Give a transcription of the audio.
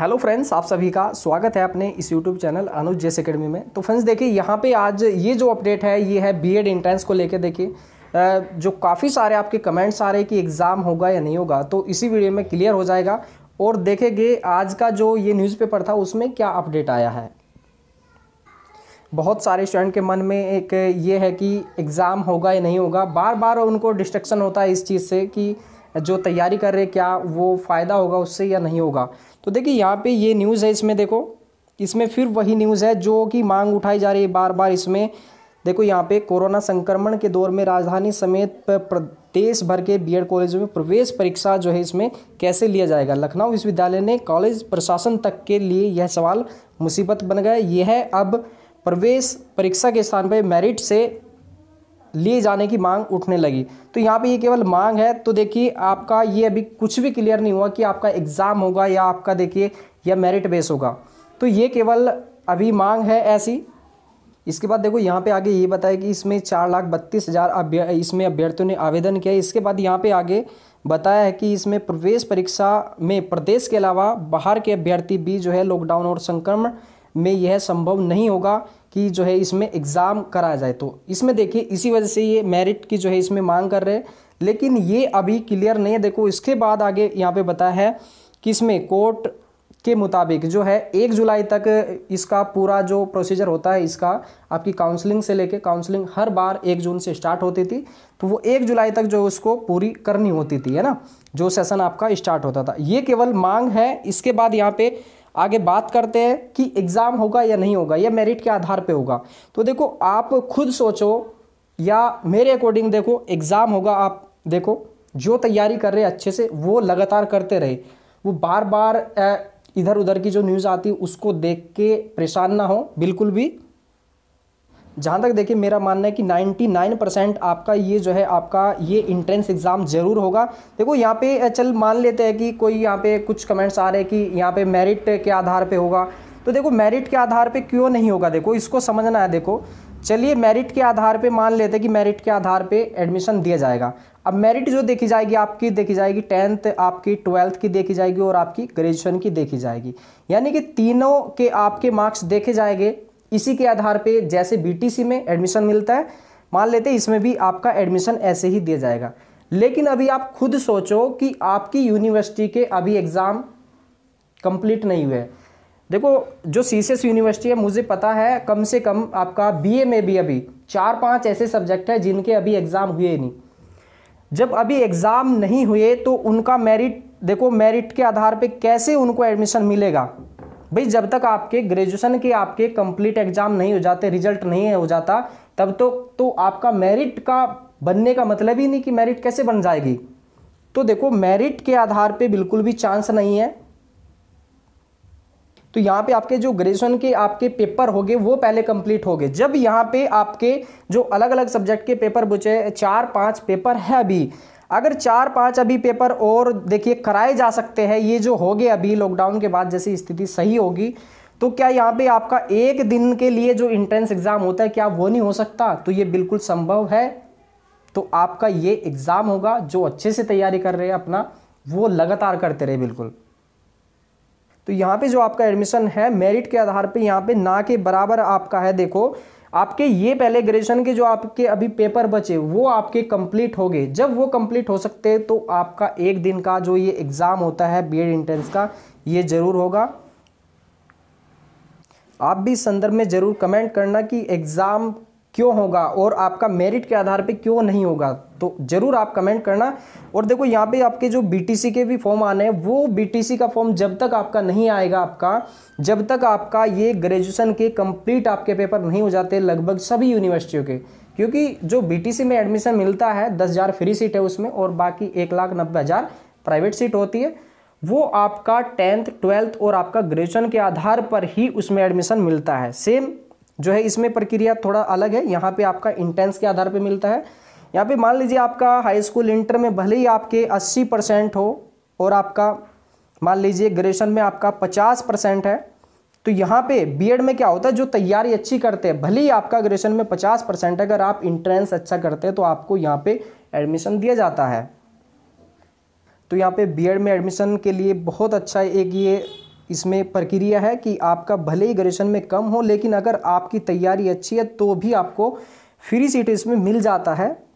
hello friends आप सभी का स्वागत है अपने इस यूट्यूब चैनल अनुज जेस अकेडमी में तो फ्रेंड्स देखिए यहाँ पे आज ये जो अपडेट है ये है बीएड एंट्रेंस को लेके देखिए जो काफ़ी सारे आपके कमेंट्स आ रहे हैं कि एग्ज़ाम होगा या नहीं होगा तो इसी वीडियो में क्लियर हो जाएगा और देखेंगे आज का जो ये न्यूज़पेपर था उसमें क्या अपडेट आया है बहुत सारे स्टूडेंट के मन में एक ये है कि एग्ज़ाम होगा या नहीं होगा बार बार उनको डिस्ट्रक्शन होता है इस चीज़ से कि जो तैयारी कर रहे क्या वो फ़ायदा होगा उससे या नहीं होगा तो देखिए यहाँ पे ये न्यूज़ है इसमें देखो इसमें फिर वही न्यूज़ है जो कि मांग उठाई जा रही है बार बार इसमें देखो यहाँ पे कोरोना संक्रमण के दौर में राजधानी समेत प्रदेश भर के बीएड कॉलेजों में प्रवेश परीक्षा जो है इसमें कैसे लिया जाएगा लखनऊ विश्वविद्यालय ने कॉलेज प्रशासन तक के लिए यह सवाल मुसीबत बन गया यह अब प्रवेश परीक्षा के स्थान पर मेरिट से लिए जाने की मांग उठने लगी तो यहाँ पे ये केवल मांग है तो देखिए आपका ये अभी कुछ भी क्लियर नहीं हुआ कि आपका एग्ज़ाम होगा या आपका देखिए या मेरिट बेस होगा तो ये केवल अभी मांग है ऐसी इसके बाद देखो यहाँ पे आगे ये बताया कि इसमें चार लाख बत्तीस हज़ार अभ्य इसमें अभ्यर्थियों ने आवेदन किया इसके बाद यहाँ पे आगे बताया है कि इसमें प्रवेश परीक्षा में प्रदेश के अलावा बाहर के अभ्यर्थी भी जो है लॉकडाउन और संक्रमण में यह संभव नहीं होगा कि जो है इसमें एग्ज़ाम कराया जाए तो इसमें देखिए इसी वजह से ये मेरिट की जो है इसमें मांग कर रहे हैं लेकिन ये अभी क्लियर नहीं है देखो इसके बाद आगे यहाँ पे बताया है कि इसमें कोर्ट के मुताबिक जो है एक जुलाई तक इसका पूरा जो प्रोसीजर होता है इसका आपकी काउंसलिंग से लेके काउंसलिंग हर बार एक जून से स्टार्ट होती थी तो वो एक जुलाई तक जो उसको पूरी करनी होती थी है ना जो सेशन आपका स्टार्ट होता था ये केवल मांग है इसके बाद यहाँ पे आगे बात करते हैं कि एग्ज़ाम होगा या नहीं होगा या मेरिट के आधार पे होगा तो देखो आप खुद सोचो या मेरे अकॉर्डिंग देखो एग्ज़ाम होगा आप देखो जो तैयारी कर रहे हैं अच्छे से वो लगातार करते रहे वो बार बार इधर उधर की जो न्यूज़ आती है उसको देख के परेशान ना हो बिल्कुल भी जहाँ तक देखिए मेरा मानना है कि 99 परसेंट आपका ये जो है आपका ये इंट्रेंस एग्ज़ाम ज़रूर होगा देखो यहाँ पे चल मान लेते हैं कि कोई यहाँ पे कुछ कमेंट्स आ रहे हैं कि यहाँ पे मेरिट के आधार पे होगा तो देखो मेरिट के आधार पे क्यों नहीं होगा देखो इसको समझना है देखो चलिए मेरिट के आधार पे मान लेते हैं कि मेरिट के आधार पर एडमिशन दिया जाएगा अब मेरिट जो देखी जाएगी आपकी देखी जाएगी टेंथ आपकी ट्वेल्थ की देखी जाएगी और आपकी ग्रेजुएशन की देखी जाएगी यानी कि तीनों के आपके मार्क्स देखे जाएंगे इसी के आधार पे जैसे बीटीसी में एडमिशन मिलता है मान लेते हैं इसमें भी आपका एडमिशन ऐसे ही दिया जाएगा लेकिन अभी आप खुद सोचो कि आपकी यूनिवर्सिटी के अभी एग्ज़ाम कंप्लीट नहीं हुए देखो जो सी यूनिवर्सिटी है मुझे पता है कम से कम आपका ए में भी अभी चार पाँच ऐसे सब्जेक्ट हैं जिनके अभी एग्ज़ाम हुए नहीं जब अभी एग्ज़ाम नहीं हुए तो उनका मेरिट देखो मेरिट के आधार पे कैसे उनको एडमिशन मिलेगा भाई जब तक आपके ग्रेजुएशन के आपके कंप्लीट एग्जाम नहीं हो जाते रिजल्ट नहीं हो जाता तब तो तो आपका मेरिट का बनने का मतलब ही नहीं कि मेरिट कैसे बन जाएगी तो देखो मेरिट के आधार पे बिल्कुल भी चांस नहीं है तो यहाँ पे आपके जो ग्रेजुएशन के आपके पेपर होंगे वो पहले कंप्लीट होंगे जब यहाँ पे आपके जो अलग अलग सब्जेक्ट के पेपर बचे चार पांच पेपर है अभी अगर चार पांच अभी पेपर और देखिए कराए जा सकते हैं ये जो हो गए अभी लॉकडाउन के बाद जैसी स्थिति सही होगी तो क्या यहाँ पे आपका एक दिन के लिए जो इंट्रेंस एग्ज़ाम होता है क्या वो नहीं हो सकता तो ये बिल्कुल संभव है तो आपका ये एग्ज़ाम होगा जो अच्छे से तैयारी कर रहे हैं अपना वो लगातार करते रहे बिल्कुल तो यहाँ पे जो आपका एडमिशन है मेरिट के आधार पे यहाँ पे ना के बराबर आपका है देखो आपके ये पहले ग्रेजुएशन के जो आपके अभी पेपर बचे वो आपके कंप्लीट हो गए जब वो कंप्लीट हो सकते हैं तो आपका एक दिन का जो ये एग्ज़ाम होता है बीएड इंट्रेंस का ये ज़रूर होगा आप भी संदर्भ में ज़रूर कमेंट करना कि एग्ज़ाम क्यों होगा और आपका मेरिट के आधार पे क्यों नहीं होगा तो ज़रूर आप कमेंट करना और देखो यहाँ पे आपके जो बीटीसी के भी फॉर्म आने हैं वो बीटीसी का फॉर्म जब तक आपका नहीं आएगा आपका जब तक आपका ये ग्रेजुएशन के कंप्लीट आपके पेपर नहीं हो जाते लगभग सभी यूनिवर्सिटियों के क्योंकि जो बी में एडमिशन मिलता है दस हज़ार फ्री सीट है उसमें और बाकी एक लाख नब्बे हज़ार प्राइवेट सीट होती है वो आपका टेंथ ट्वेल्थ और आपका ग्रेजुएशन के आधार पर ही उसमें एडमिशन मिलता है सेम जो है इसमें प्रक्रिया थोड़ा अलग है यहाँ पे आपका इंटेंस के आधार पे मिलता है यहाँ पे मान लीजिए आपका हाई स्कूल इंटर में भले ही आपके 80 परसेंट हो और आपका मान लीजिए ग्रेजुएशन में आपका 50 परसेंट है तो यहाँ पे बीएड में क्या होता है जो तैयारी अच्छी करते हैं भले ही आपका ग्रेजुएशन में पचास परसेंट अगर आप इंट्रेंस अच्छा करते हैं तो आपको यहाँ पर एडमिशन दिया जाता है तो यहाँ पे बी में एडमिशन के लिए बहुत अच्छा एक ये इसमें प्रक्रिया है कि आपका भले ही ग्रेजुएशन में कम हो लेकिन अगर आपकी तैयारी अच्छी है तो भी आपको फ्री सीट इसमें मिल जाता है